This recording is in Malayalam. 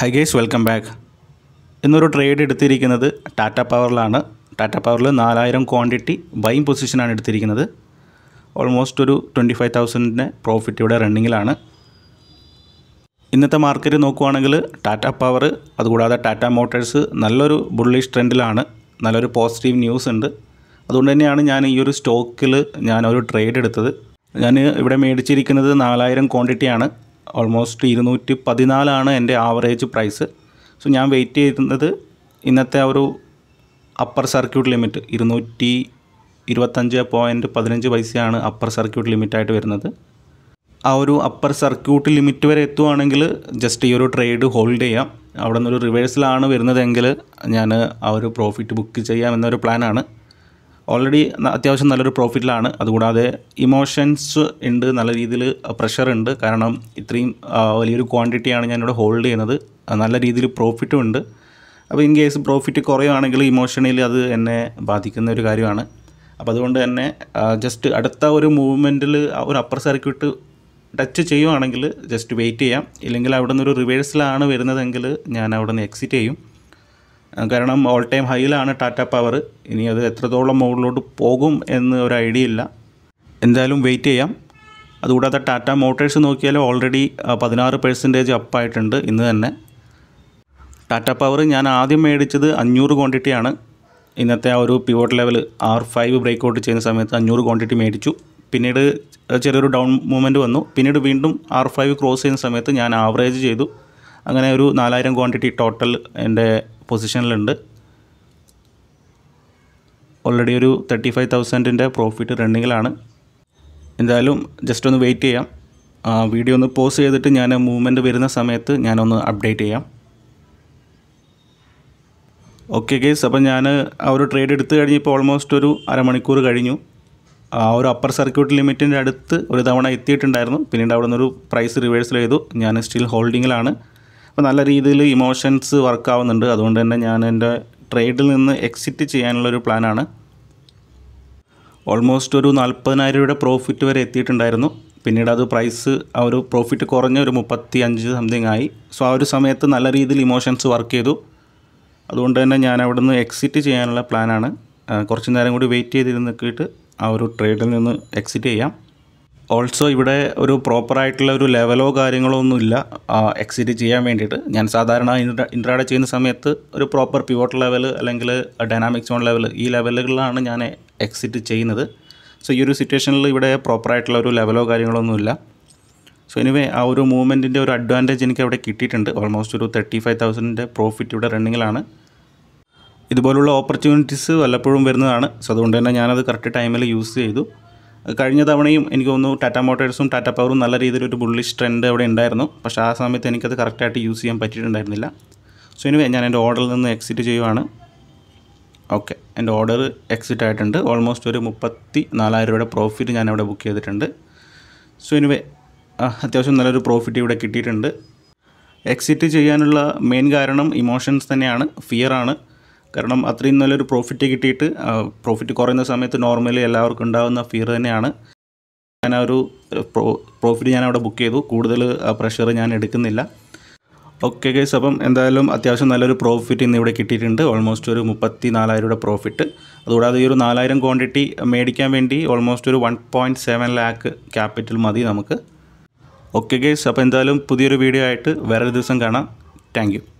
ഹൈ ഗേസ് വെൽക്കം ബാക്ക് ഇന്നൊരു ട്രേഡ് എടുത്തിരിക്കുന്നത് ടാറ്റ പവറിലാണ് ടാറ്റ പവറിൽ നാലായിരം ക്വാണ്ടിറ്റി ബൈങ് പൊസിഷനാണ് എടുത്തിരിക്കുന്നത് ഓൾമോസ്റ്റ് ഒരു ട്വൻറ്റി ഫൈവ് തൗസൻഡിൻ്റെ പ്രോഫിറ്റ് ഇവിടെ റണ്ണിങ്ങിലാണ് ഇന്നത്തെ മാർക്കറ്റ് നോക്കുവാണെങ്കിൽ ടാറ്റ പവർ അതുകൂടാതെ ടാറ്റ മോട്ടോഴ്സ് നല്ലൊരു ബുള്ളിഷ് ട്രെൻഡിലാണ് നല്ലൊരു പോസിറ്റീവ് ന്യൂസ് ഉണ്ട് അതുകൊണ്ട് തന്നെയാണ് ഞാൻ ഈ ഒരു സ്റ്റോക്കിൽ ഞാൻ ഒരു ട്രേഡ് എടുത്തത് ഞാൻ ഇവിടെ മേടിച്ചിരിക്കുന്നത് നാലായിരം ക്വാണ്ടിറ്റിയാണ് ഓൾമോസ്റ്റ് ഇരുന്നൂറ്റി പതിനാലാണ് എൻ്റെ ആവറേജ് പ്രൈസ് സോ ഞാൻ വെയിറ്റ് ചെയ്യുന്നത് ഇന്നത്തെ ആ ഒരു അപ്പർ സർക്യൂട്ട് ലിമിറ്റ് ഇരുന്നൂറ്റി ഇരുപത്തഞ്ച് പോയിൻറ്റ് പതിനഞ്ച് പൈസയാണ് അപ്പർ സർക്യൂട്ട് ലിമിറ്റായിട്ട് വരുന്നത് ആ ഒരു അപ്പർ സർക്യൂട്ട് ലിമിറ്റ് വരെ എത്തുവാണെങ്കിൽ ജസ്റ്റ് ഈ ഒരു ട്രേഡ് ഹോൾഡ് ചെയ്യാം അവിടെ നിന്നൊരു റിവേഴ്സലാണ് വരുന്നതെങ്കിൽ ഞാൻ ആ ഒരു പ്രോഫിറ്റ് ബുക്ക് ചെയ്യാം എന്നൊരു പ്ലാനാണ് ഓൾറെഡി അത്യാവശ്യം നല്ലൊരു പ്രോഫിറ്റിലാണ് അതുകൂടാതെ ഇമോഷൻസ് ഉണ്ട് നല്ല രീതിയിൽ പ്രഷർ ഉണ്ട് കാരണം ഇത്രയും വലിയൊരു ക്വാണ്ടിറ്റിയാണ് ഞാനിവിടെ ഹോൾഡ് ചെയ്യുന്നത് നല്ല രീതിയിൽ പ്രോഫിറ്റും ഉണ്ട് അപ്പോൾ ഇൻ കേസ് പ്രോഫിറ്റ് കുറയുകയാണെങ്കിൽ ഇമോഷണലി അത് എന്നെ ബാധിക്കുന്ന ഒരു കാര്യമാണ് അപ്പോൾ അതുകൊണ്ട് തന്നെ ജസ്റ്റ് അടുത്ത ഒരു മൂവ്മെൻറ്റിൽ ഒരു അപ്പർ സർക്യൂട്ട് ടച്ച് ചെയ്യുവാണെങ്കിൽ ജസ്റ്റ് വെയിറ്റ് ചെയ്യാം ഇല്ലെങ്കിൽ അവിടെ നിന്ന് ഒരു റിവേഴ്സിലാണ് വരുന്നതെങ്കിൽ ഞാൻ അവിടെ നിന്ന് എക്സിറ്റ് ചെയ്യും കാരണം ഓൾ ടൈം ഹൈയിലാണ് ടാറ്റ പവർ ഇനി അത് എത്രത്തോളം മുകളിലോട്ട് പോകും എന്ന് ഒരു ഐഡിയ ഇല്ല എന്തായാലും വെയിറ്റ് ചെയ്യാം അതുകൂടാതെ ടാറ്റ മോട്ടേഴ്സ് നോക്കിയാൽ ഓൾറെഡി പതിനാറ് പെർസെൻറ്റേജ് അപ്പായിട്ടുണ്ട് ഇന്ന് തന്നെ ടാറ്റ പവർ ഞാൻ ആദ്യം മേടിച്ചത് അഞ്ഞൂറ് ക്വാണ്ടിറ്റിയാണ് ഇന്നത്തെ ആ ഒരു pivot level R five break out ചെയ്യുന്ന സമയത്ത് അഞ്ഞൂറ് ക്വാണ്ടിറ്റി മേടിച്ചു പിന്നീട് ചെറിയൊരു ഡൗൺ മൂവ്മെൻറ്റ് വന്നു പിന്നീട് വീണ്ടും ആർ ഫൈവ് ക്രോസ് ചെയ്യുന്ന സമയത്ത് ഞാൻ ആവറേജ് ചെയ്തു അങ്ങനെ ഒരു നാലായിരം ക്വാണ്ടിറ്റി ടോട്ടൽ എൻ്റെ പൊസിഷനിലുണ്ട് ഓൾറെഡി ഒരു തേർട്ടി ഫൈവ് തൗസൻഡിൻ്റെ പ്രോഫിറ്റ് റണ്ണിങ്ങിലാണ് എന്തായാലും ജസ്റ്റ് ഒന്ന് വെയിറ്റ് ചെയ്യാം വീഡിയോ ഒന്ന് പോസ് ചെയ്തിട്ട് ഞാൻ മൂവ്മെൻറ്റ് വരുന്ന സമയത്ത് ഞാനൊന്ന് അപ്ഡേറ്റ് ചെയ്യാം ഓക്കെ ഗേസ് അപ്പോൾ ഞാൻ ആ ഒരു ട്രേഡ് എടുത്തു കഴിഞ്ഞപ്പോൾ ഓൾമോസ്റ്റ് ഒരു അരമണിക്കൂർ കഴിഞ്ഞു ആ ഒരു അപ്പർ സർക്യൂട്ട് ലിമിറ്റിൻ്റെ അടുത്ത് ഒരു തവണ എത്തിയിട്ടുണ്ടായിരുന്നു പിന്നീട് അവിടെ നിന്നൊരു പ്രൈസ് റിവേഴ്സൽ ചെയ്തു ഞാൻ സ്റ്റിൽ ഹോൾഡിങ്ങിലാണ് അപ്പോൾ നല്ല രീതിയിൽ ഇമോഷൻസ് വർക്കാവുന്നുണ്ട് അതുകൊണ്ട് തന്നെ ഞാൻ എൻ്റെ ട്രേഡിൽ നിന്ന് എക്സിറ്റ് ചെയ്യാനുള്ളൊരു പ്ലാനാണ് ഓൾമോസ്റ്റ് ഒരു നാൽപ്പതിനായിരം രൂപയുടെ പ്രോഫിറ്റ് വരെ എത്തിയിട്ടുണ്ടായിരുന്നു പിന്നീട് അത് പ്രൈസ് ആ ഒരു പ്രോഫിറ്റ് കുറഞ്ഞ ഒരു മുപ്പത്തി അഞ്ച് സംതിങ് ആയി സോ ആ ഒരു സമയത്ത് നല്ല രീതിയിൽ ഇമോഷൻസ് വർക്ക് ചെയ്തു അതുകൊണ്ട് തന്നെ ഞാൻ അവിടുന്ന് എക്സിറ്റ് ചെയ്യാനുള്ള പ്ലാനാണ് കുറച്ച് നേരം കൂടി വെയിറ്റ് ചെയ്തിരുന്നിട്ട് ആ ഒരു ട്രേഡിൽ നിന്ന് എക്സിറ്റ് ചെയ്യാം ഓൾസോ ഇവിടെ ഒരു പ്രോപ്പറായിട്ടുള്ള ഒരു ലെവലോ കാര്യങ്ങളോ ഒന്നുമില്ല എക്സിറ്റ് ചെയ്യാൻ വേണ്ടിയിട്ട് ഞാൻ സാധാരണ ഇൻട്രാ ഇൻട്രാഡേ ചെയ്യുന്ന സമയത്ത് ഒരു പ്രോപ്പർ പിവോട്ട് ലെവൽ അല്ലെങ്കിൽ ഡൈനാമിക് സോൺ ലെവൽ ഈ ലെവലുകളിലാണ് ഞാൻ എക്സിറ്റ് ചെയ്യുന്നത് സോ ഈ ഒരു സിറ്റുവേഷനിൽ ഇവിടെ പ്രോപ്പറായിട്ടുള്ള ഒരു ലെവലോ കാര്യങ്ങളോ ഒന്നുമില്ല സോ എനിവേ ആ ഒരു മൂവ്മെൻറ്റിൻ്റെ ഒരു അഡ്വാൻറ്റേജ് എനിക്ക് അവിടെ കിട്ടിയിട്ടുണ്ട് ഓൾമോസ്റ്റ് ഒരു തേർട്ടി ഫൈവ് തൗസൻഡിൻ്റെ പ്രോഫിറ്റ് ഇവിടെ റണ്ണിങ്ങിലാണ് ഇതുപോലുള്ള ഓപ്പർച്യൂണിറ്റീസ് വല്ലപ്പോഴും വരുന്നതാണ് സോ അതുകൊണ്ട് തന്നെ ഞാനത് കറക്റ്റ് ടൈമിൽ യൂസ് ചെയ്തു കഴിഞ്ഞ തവണയും എനിക്ക് തോന്നുന്നു ടാറ്റ മോട്ടോഴ്സും ടാറ്റ പവറും നല്ല രീതിയിലൊരു ബുള്ളിഷ് ട്രെൻഡ് അവിടെ ഉണ്ടായിരുന്നു പക്ഷേ ആ സമയത്ത് എനിക്കത് കറക്റ്റായിട്ട് യൂസ് ചെയ്യാൻ പറ്റിയിട്ടുണ്ടായിരുന്നില്ല സോ ഇനി ഞാൻ എൻ്റെ ഓർഡറിൽ നിന്ന് എക്സിറ്റ് ചെയ്യുവാണ് ഓക്കെ എൻ്റെ ഓർഡർ എക്സിറ്റ് ആയിട്ടുണ്ട് ഓൾമോസ്റ്റ് ഒരു മുപ്പത്തി നാലായിരം രൂപയുടെ പ്രോഫിറ്റ് ഞാൻ അവിടെ ബുക്ക് ചെയ്തിട്ടുണ്ട് സോ ഇനി അത്യാവശ്യം നല്ലൊരു പ്രോഫിറ്റ് ഇവിടെ കിട്ടിയിട്ടുണ്ട് എക്സിറ്റ് ചെയ്യാനുള്ള മെയിൻ കാരണം ഇമോഷൻസ് തന്നെയാണ് ഫിയറാണ് കാരണം അത്രയും നല്ലൊരു പ്രോഫിറ്റ് കിട്ടിയിട്ട് പ്രോഫിറ്റ് കുറയുന്ന സമയത്ത് നോർമലി എല്ലാവർക്കും ഉണ്ടാകുന്ന ഫിയർ തന്നെയാണ് ഞാൻ ആ ഒരു പ്രോഫിറ്റ് ഞാൻ അവിടെ ബുക്ക് ചെയ്തു കൂടുതൽ പ്രഷർ ഞാൻ എടുക്കുന്നില്ല ഓക്കെ ഗൈസ് അപ്പം എന്തായാലും അത്യാവശ്യം നല്ലൊരു പ്രോഫിറ്റ് ഇന്ന് ഇവിടെ കിട്ടിയിട്ടുണ്ട് ഓൾമോസ്റ്റ് ഒരു മുപ്പത്തി നാലായിരം രൂപ പ്രോഫിറ്റ് അതുകൂടാതെ ഈ ഒരു നാലായിരം ക്വാണ്ടിറ്റി മേടിക്കാൻ വേണ്ടി ഓൾമോസ്റ്റ് ഒരു one point seven lakh capital മതി നമുക്ക് ഓക്കെ ഗൈസ് അപ്പോൾ എന്തായാലും പുതിയൊരു വീഡിയോ ആയിട്ട് വേറൊരു ദിവസം കാണാം താങ്ക്